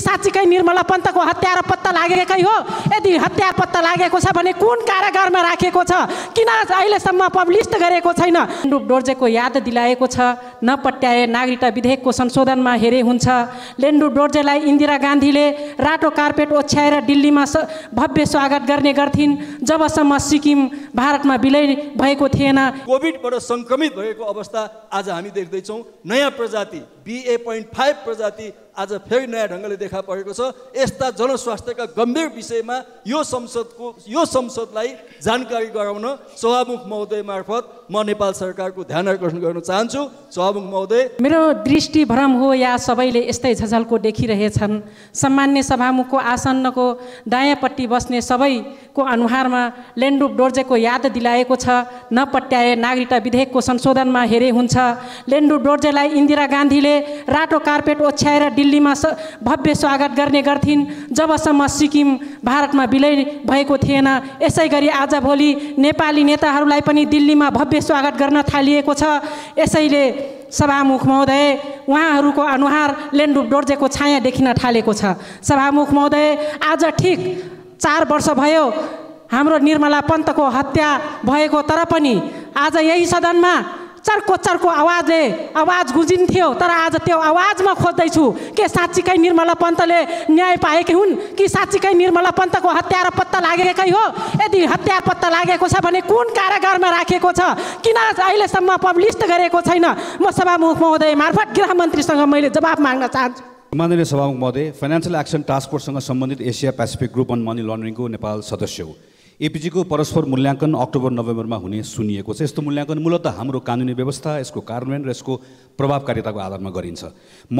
कि साँच्चीकै निर्मला पन्तको हत्या पत्ता लागेकै हो यदि हत्या पत्ता लागेको छ भने कुन कारागारमा राखेको छ किन अहिलेसम्म पब्लिस्ट गरेको छैन डुप डोर्जेको याद दिलाएको छ नपट्याए नागरिकता विधेयकको संशोधनमा हेरे हुन्छ लेन्डु डोर्जेलाई इन्दिरा गान्धीले रातो कार्पेट ओछ्याएर दिल्लीमा भव्य स्वागत गर्ने गर्थिन् जबसम्म सिक्किम भारतमा विलय भएको थिएन कोभिडबाट सङ्क्रमित भएको अवस्था आज हामी देख्दैछौँ नयाँ प्रजाति बिए पोइन्ट फाइभ प्रजाति आज फेरि नयाँ ढङ्गले देखा परेको छ यस्ता जनस्वास्थ्यका गम्भीर विषयमा यो संसदको यो संसदलाई जानकारी गराउन सभामुख महोदय मार्फत म नेपाल सरकारको ध्यान आकर्षण गर्न चाहन्छु सभामुख महोदय मेरो दृष्टि भ्रम हो या सबैले यस्तै झझल्को देखिरहेछन् सामान्य सभामुखको आसन्नको दायाँपट्टि बस्ने सबैको अनुहारमा लेन्डुप डोर्जेको याद दिलाएको छ नपट्याए नागरिकता विधेयकको संशोधनमा हेरे हुन्छ लेन्डुप डोर्जेलाई इन्दिरा गान्धीले रातो कार्पेट ओछ्याएर दिल्लीमा भव्य स्वागत गर्ने गर्थिन् जबसम्म सिक्किम भारतमा विलय भएको थिएन यसै गरी आजभोलि नेपाली नेताहरूलाई पनि दिल्लीमा भव्य स्वागत गर्न थालिएको छ यसैले सभामुख महोदय उहाँहरूको अनुहार लेन्डुप डोर्जेको छाया देखिन थालेको छ सभामुख महोदय आज ठिक चार वर्ष भयो हाम्रो निर्मला पन्तको हत्या भएको तर पनि आज यही सदनमा चर्को चर्को आवाजले आवाज गुजिन्थ्यो तर आज त्यो आवाज म खोज्दैछु के साँच्चीकै निर्मला पन्तले न्याय पाएकी हुन् कि साँच्चीकै निर्मला पन्तको हत्या र पत्ता लागेकै हो यदि हत्या पत्ता लागेको छ भने कुन कारागारमा राखेको छ किन अहिलेसम्म पब्लिस्ट गरेको छैन म सभामुख महोदय मार्फत गृहमन्त्रीसँग मैले जवाब माग्न चाहन्छु माननीय सभामुख महोदय फाइनेन्सियल एक्सन टास्क फोर्ससँग सम्बन्धित Asia Pacific group on money लन्ड्रिङको नेपाल सदस्य हो एपिजीको परस्पर मूल्याङ्कन अक्टोबर नोभेम्बरमा हुने सुनिएको छ यस्तो मूल्याङ्कन मूलत हाम्रो कानुनी व्यवस्था यसको कार्यान्वयन र यसको प्रभावकारिताको आधारमा गरिन्छ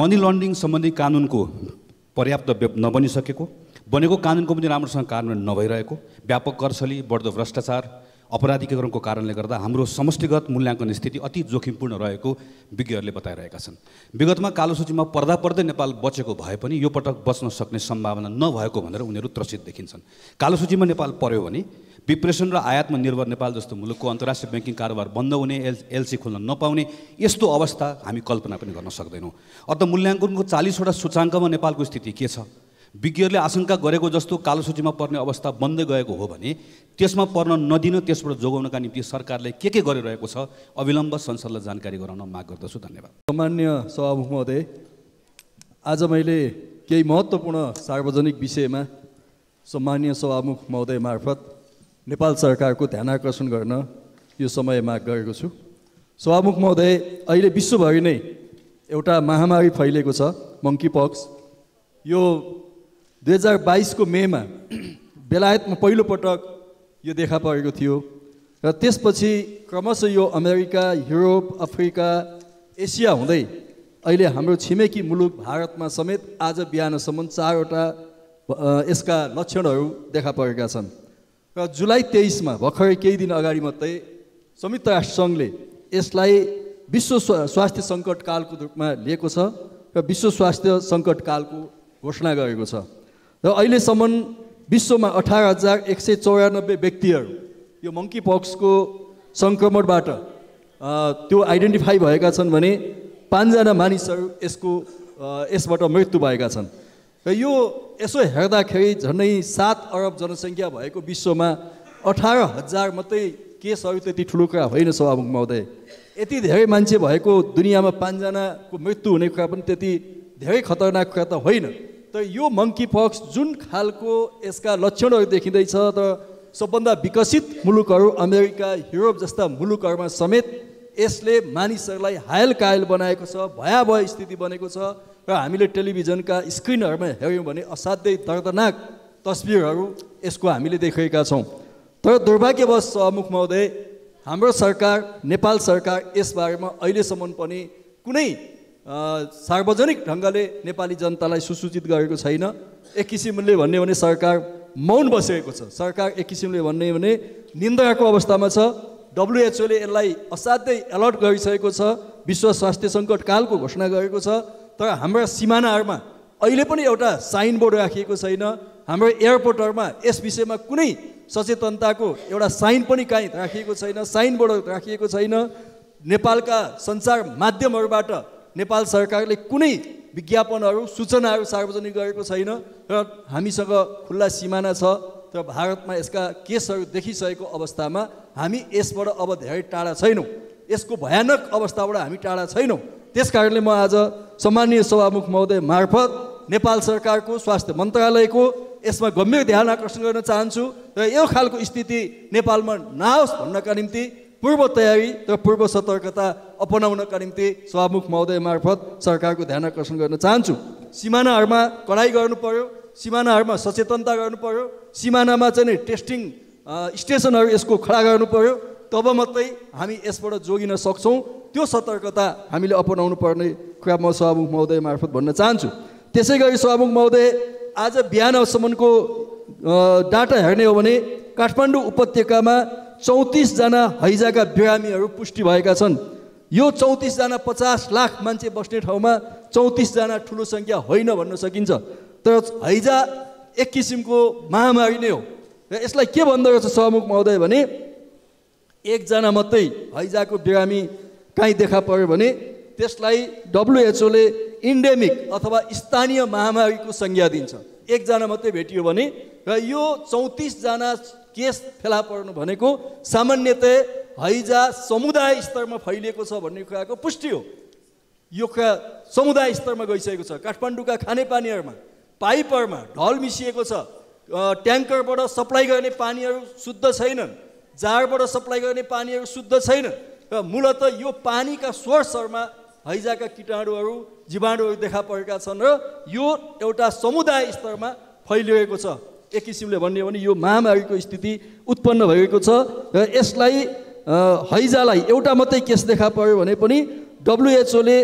मनी लन्ड्रिङ सम्बन्धी कानुनको पर्याप्त नबनिसकेको बनेको कानुनको पनि राम्रोसँग कार्यान्वयन नभइरहेको व्यापक कर्सली बढ्दो भ्रष्टाचार अपराधिकरणको कारणले गर्दा हाम्रो समष्टिगत मूल्याङ्कन स्थिति अति जोखिमपूर्ण रहेको विज्ञहरूले बताइरहेका छन् विगतमा कालो सूचीमा पर्दा पर्दै नेपाल बचेको भए पनि यो पटक बच्न सक्ने सम्भावना नभएको भनेर उनीहरू त्रसित देखिन्छन् कालो सूचीमा नेपाल पर्यो भने विप्रेसन र आयातमा निर्भर नेपाल जस्तो मुलुकको अन्तर्राष्ट्रिय ब्याङ्किङ कारोबार बन्द हुने एल एलसी खोल्न नपाउने यस्तो अवस्था हामी कल्पना पनि गर्न सक्दैनौँ अत मूल्याङ्कनको चालिसवटा सूचाङ्कमा नेपालको स्थिति के छ विज्ञहरूले आशंका गरेको जस्तो कालो सूचीमा पर्ने अवस्था बन्दै गएको हो भने त्यसमा पर्न नदिन त्यसबाट जोगाउनका निम्ति सरकारले के के गरिरहेको छ अविलम्ब संसदलाई जानकारी गराउन माग गर्दछु धन्यवाद सामान्य सभामुख महोदय आज मैले केही महत्त्वपूर्ण सार्वजनिक विषयमा सम्मान्य सभामुख महोदय मार्फत नेपाल सरकारको ध्यान आकर्षण गर्न यो समय माग गरेको छु सभामुख महोदय अहिले विश्वभरि नै एउटा महामारी फैलिएको छ मङ्की पक्स यो दुई हजार बाइसको मेमा बेलायतमा पहिलोपटक यो देखा परेको थियो र त्यसपछि क्रमशः यो अमेरिका युरोप अफ्रिका एसिया हुँदै अहिले हाम्रो छिमेकी मुलुक भारतमा समेत आज बिहानसम्म चारवटा यसका लक्षणहरू देखा परेका छन् र जुलाई तेइसमा भर्खरै केही दिन अगाडि मात्रै संयुक्त राष्ट्रसङ्घले यसलाई विश्व स्वास्थ्य सङ्कटकालको रूपमा लिएको छ र विश्व स्वास्थ्य सङ्कटकालको घोषणा गरेको छ र अहिलेसम्म विश्वमा अठार हजार एक सय चौरानब्बे व्यक्तिहरू यो मङ्की पक्सको सङ्क्रमणबाट त्यो आइडेन्टिफाई भएका छन् भने पाँचजना मानिसहरू यसको यसबाट मृत्यु भएका छन् र यो यसो हेर्दाखेरि झन्डै सात अरब जनसङ्ख्या भएको विश्वमा अठार हजार मात्रै केसहरू त्यति ठुलो कुरा होइन सभामुख महोदय यति धेरै मान्छे भएको दुनियाँमा पाँचजनाको मृत्यु हुने कुरा पनि त्यति धेरै खतरनाक कुरा त होइन त यो मङ्की पक्स जुन खालको यसका लक्षणहरू देखिँदैछ त सबभन्दा विकसित मुलुकहरू अमेरिका युरोप जस्ता मुलुकहरूमा समेत यसले मानिसहरूलाई हायल कायल बनाएको छ भयावह स्थिति बनेको छ र हामीले टेलिभिजनका स्क्रिनहरूमा हेऱ्यौँ भने असाध्यै दर्दनाक तस्विरहरू यसको हामीले देखेका छौँ तर दुर्भाग्यवश सहमुख महोदय हाम्रो सरकार नेपाल सरकार यसबारेमा अहिलेसम्म पनि कुनै सार्वजनिक ढङ्गले नेपाली जनतालाई सुसूचित गरेको छैन एक किसिमले भन्यो भने सरकार मौन बसेको छ सरकार एक किसिमले भन्ने भने निन्दाको अवस्थामा छ डब्लुएचओले यसलाई असाध्यै एलर्ट गरिसकेको छ विश्व स्वास्थ्य सङ्कट कालको घोषणा गरेको छ तर हाम्रा सिमानाहरूमा अहिले पनि एउटा साइन बोर्ड राखिएको छैन हाम्रो एयरपोर्टहरूमा यस विषयमा कुनै सचेतनताको एउटा साइन पनि काहीँ राखिएको छैन साइन बोर्ड राखिएको छैन नेपालका सञ्चार माध्यमहरूबाट नेपाल सरकारले कुनै विज्ञापनहरू सूचनाहरू सार्वजनिक गरेको छैन र हामीसँग खुल्ला सिमाना छ र भारतमा यसका केसहरू देखिसकेको अवस्थामा हामी यसबाट अब धेरै टाढा छैनौँ यसको भयानक अवस्थाबाट हामी टाढा छैनौँ त्यस कारणले म आज सम्माननीय सभामुख महोदय मार्फत नेपाल सरकारको स्वास्थ्य मन्त्रालयको यसमा गम्भीर ध्यान आकर्षण गर्न चाहन्छु र यो खालको स्थिति नेपालमा नआओस् भन्नका निम्ति पूर्व तयारी र पूर्व सतर्कता अपनाउनका निम्ति सभामुख महोदय मार्फत सरकारको ध्यान आकर्षण गर्न चाहन्छु सिमानाहरूमा कडाइ गर्नु पर्यो सिमानाहरूमा सचेतनता गर्नु पर्यो सिमानामा चाहिँ नि टेस्टिङ स्टेसनहरू यसको खडा गर्नु पर्यो तब मात्रै हामी यसबाट जोगिन सक्छौँ त्यो सतर्कता हामीले अपनाउनु पर्ने कुरा म सभामुख महोदय मार्फत भन्न चाहन्छु त्यसै गरी सभामुख महोदय आज बिहानसम्मको डाटा हेर्ने हो भने काठमाडौँ उपत्यकामा चौतिसजना हैजाका बिरामीहरू पुष्टि भएका छन् यो चौतिसजना पचास लाख मान्छे बस्ने ठाउँमा चौतिसजना ठुलो सङ्ख्या होइन भन्न सकिन्छ तर हैजा एक किसिमको महामारी नै हो र यसलाई के भन्दो रहेछ सहमुख महोदय भने एकजना मात्रै हैजाको बिरामी काहीँ देखा पऱ्यो भने त्यसलाई डब्लुएचओले इन्डेमिक अथवा स्थानीय महामारीको संज्ञा दिन्छ एकजना मात्रै भेटियो भने र यो चौतिसजना केस फेला पर्नु भनेको सामान्यतया हैजा समुदाय स्तरमा फैलिएको छ भन्ने कुराको पुष्टि हो यो कुरा समुदाय स्तरमा गइसकेको छ काठमाडौँका खानेपानीहरूमा पाइपहरूमा ढल मिसिएको छ ट्याङ्करबाट सप्लाई गर्ने पानीहरू शुद्ध छैनन् जाडबाट सप्लाई गर्ने पानीहरू शुद्ध छैनन् र मूलत यो पानीका सोर्सहरूमा हैजाका किटाणुहरू जीवाणुहरू देखा परेका छन् र यो एउटा समुदाय स्तरमा फैलिएको छ एक किसिमले भन्ने भने यो महामारीको स्थिति उत्पन्न भएको छ र यसलाई हैजालाई एउटा मात्रै केस देखा पऱ्यो भने पनि डब्लुएचओले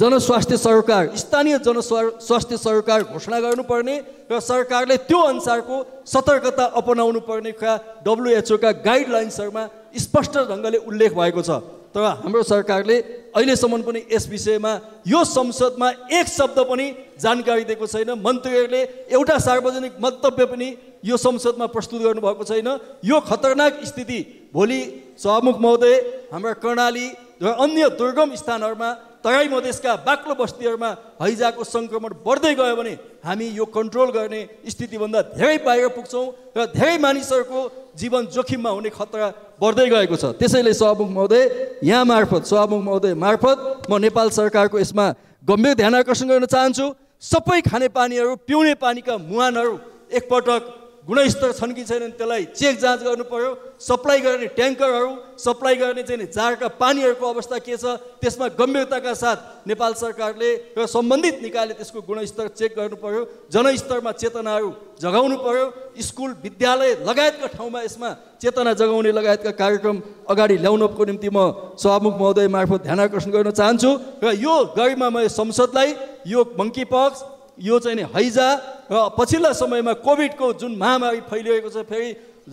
जनस्वास्थ्य सरकार स्थानीय जनस्वा स्वास्थ्य सरकार घोषणा गर्नुपर्ने र सरकारले त्यो अनुसारको सतर्कता अपनाउनु पर्ने कुरा डब्लुएचओका गाइडलाइन्सहरूमा स्पष्ट ढङ्गले उल्लेख भएको छ तर हाम्रो सरकारले अहिलेसम्म पनि यस विषयमा यो संसदमा एक शब्द पनि जानकारी दिएको छैन मन्त्रीहरूले एउटा सार्वजनिक मन्तव्य पनि यो संसदमा प्रस्तुत गर्नुभएको छैन यो खतरनाक स्थिति भोलि सहमुख महोदय हाम्रा कर्णाली र अन्य दुर्गम स्थानहरूमा तराई मधेसका बाक्लो बस्तीहरूमा हैजाको सङ्क्रमण बढ्दै गयो भने हामी यो कन्ट्रोल गर्ने स्थितिभन्दा धेरै बाहिर पुग्छौँ र धेरै मानिसहरूको जीवन जोखिममा हुने खतरा बढ्दै गएको छ त्यसैले सभामुख महोदय यहाँ मार्फत सभामुख महोदय मार्फत म नेपाल सरकारको यसमा गम्भीर ध्यान आकर्षण गर्न चाहन्छु सबै खाने पानीहरू पिउने पानीका मुहानहरू एकपटक गुणस्तर छन् कि छैनन् त्यसलाई चेक जाँच गर्नु पर्यो सप्लाई गर्ने ट्याङ्करहरू सप्लाई गर्ने चाहिँ जाडका पानीहरूको अवस्था के छ त्यसमा गम्भीरताका साथ नेपाल सरकारले र सम्बन्धित निकायले त्यसको गुणस्तर चेक गर्नु पर्यो जनस्तरमा चेतनाहरू जगाउनु पर्यो स्कुल विद्यालय लगायतका ठाउँमा यसमा चेतना जगाउने लगायतका कार्यक्रम अगाडि ल्याउनको निम्ति म सभामुख महोदय मार्फत ध्यान आकर्षण गर्न चाहन्छु र यो गरिमा म संसदलाई यो मङ्की पक्ष यो चाहिँ नि हैजा र पछिल्लो समयमा कोभिडको जुन महामारी फैलिएको छ फेरि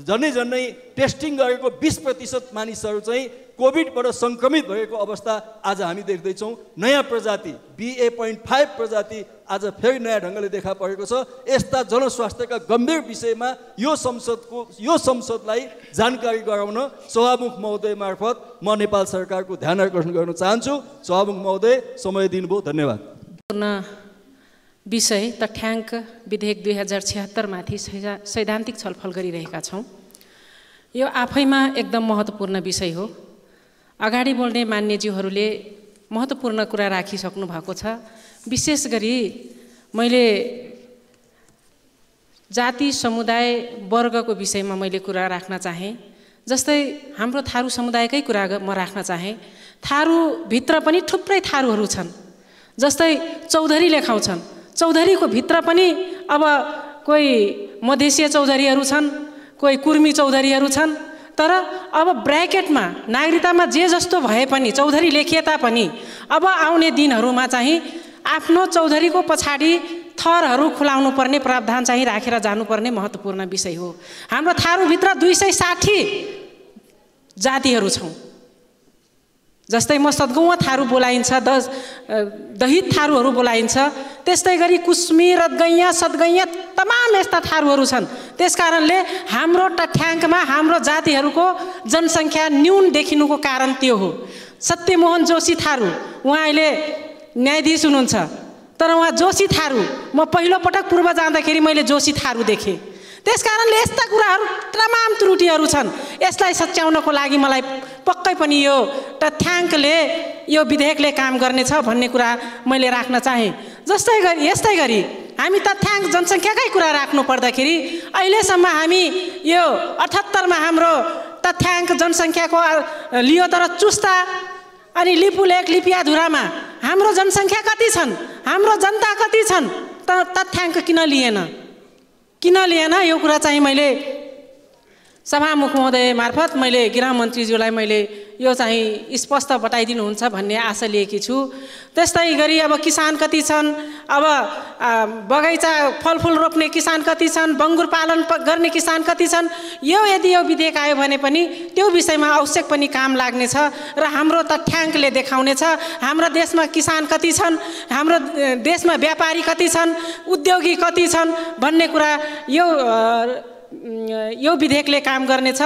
झन्डै झन्डै टेस्टिङ गरेको बिस प्रतिशत मानिसहरू चाहिँ कोभिडबाट सङ्क्रमित भएको अवस्था आज हामी देख्दैछौँ नयाँ प्रजाति बिए पोइन्ट फाइभ प्रजाति आज फेरि नयाँ ढङ्गले देखा परेको छ यस्ता जनस्वास्थ्यका गम्भीर विषयमा यो संसदको यो संसदलाई जानकारी गराउन सभामुख महोदय मार्फत म नेपाल सरकारको ध्यान आकर्षण गर्न चाहन्छु सभामुख महोदय समय दिनुभयो धन्यवाद विषय तथ्याङ्क विधेयक दुई हजार छ्यात्तरमाथि सैद्धान्तिक छलफल गरिरहेका छौँ यो आफैमा एकदम महत्त्वपूर्ण विषय हो अगाडि बोल्ने मान्यज्यूहरूले महत्त्वपूर्ण कुरा राखिसक्नु भएको छ विशेष गरी मैले जाति समुदाय वर्गको विषयमा मैले कुरा राख्न चाहेँ जस्तै हाम्रो थारू समुदायकै कुरा म राख्न चाहेँ थारूभित्र पनि थुप्रै थारूहरू छन् जस्तै चौधरी लेखाउँछन् चौधरीको भित्र पनि अब कोही मधेसीय चौधरीहरू छन् कोही कुर्मी चौधरीहरू छन् तर अब ब्राकेटमा नागरिकतामा जे जस्तो भए पनि चौधरी लेखिए तापनि अब आउने दिनहरूमा चाहिँ आफ्नो चौधरीको पछाडि थरहरू खुलाउनु पर्ने प्रावधान चाहिँ राखेर जानुपर्ने महत्त्वपूर्ण विषय हो हाम्रो थारूभित्र दुई सय साठी जातिहरू छौँ जस्तै म सद्गौँ थारू बोलाइन्छ द दहित थारूहरू बोलाइन्छ त्यस्तै गरी कुस्मी रद्गैयाँ सद्गैयाँ तमाम यस्ता थारूहरू छन् त्यस कारणले हाम्रो तथ्याङ्कमा हाम्रो जातिहरूको जनसङ्ख्या न्यून देखिनुको कारण त्यो हो सत्यमोहन जोशी थारू उहाँ अहिले न्यायाधीश हुनुहुन्छ तर उहाँ जोशी थारू म पहिलोपटक पूर्व जाँदाखेरि मैले जोशी थारू देखेँ त्यस कारणले यस्ता कुराहरू तमाम त्रुटिहरू छन् यसलाई सच्याउनको लागि मलाई पक्कै पनि यो तथ्याङ्कले यो विधेयकले काम गर्नेछ भन्ने कुरा मैले राख्न चाहेँ जस्तै गरी यस्तै गरी हामी तथ्याङ्क जनसङ्ख्याकै कुरा राख्नु पर्दाखेरि अहिलेसम्म हामी यो अठहत्तरमा हाम्रो तथ्याङ्क जनसङ्ख्याको लियो तर चुस्ता अनि लिपुलेक लिपियाधुरामा हाम्रो जनसङ्ख्या कति छन् हाम्रो जनता कति छन् त तथ्याङ्क किन लिएन किन लिएन यो कुरा चाहिँ मैले सभामुख महोदय मार्फत मैले गृहमन्त्रीज्यूलाई मैले यो चाहिँ स्पष्ट बताइदिनुहुन्छ भन्ने आशा लिएकी छु त्यस्तै गरी अब किसान कति छन् अब बगैँचा फलफुल रोप्ने किसान कति छन् बङ्गुर पालन गर्ने किसान कति छन् यो यदि यो विधेयक आयो भने पनि त्यो विषयमा आवश्यक पनि काम लाग्नेछ र हाम्रो तथ्याङ्कले देखाउनेछ हाम्रो देशमा किसान कति छन् हाम्रो देशमा व्यापारी कति छन् उद्योगी कति छन् भन्ने कुरा यो यो विधेयकले काम गर्नेछ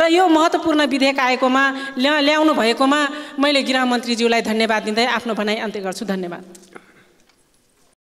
र यो महत्त्वपूर्ण विधेयक आएकोमा ल्या ल्याउनु भएकोमा मैले गृहमन्त्रीज्यूलाई धन्यवाद दिँदै आफ्नो भनाइ अन्त्य गर्छु धन्यवाद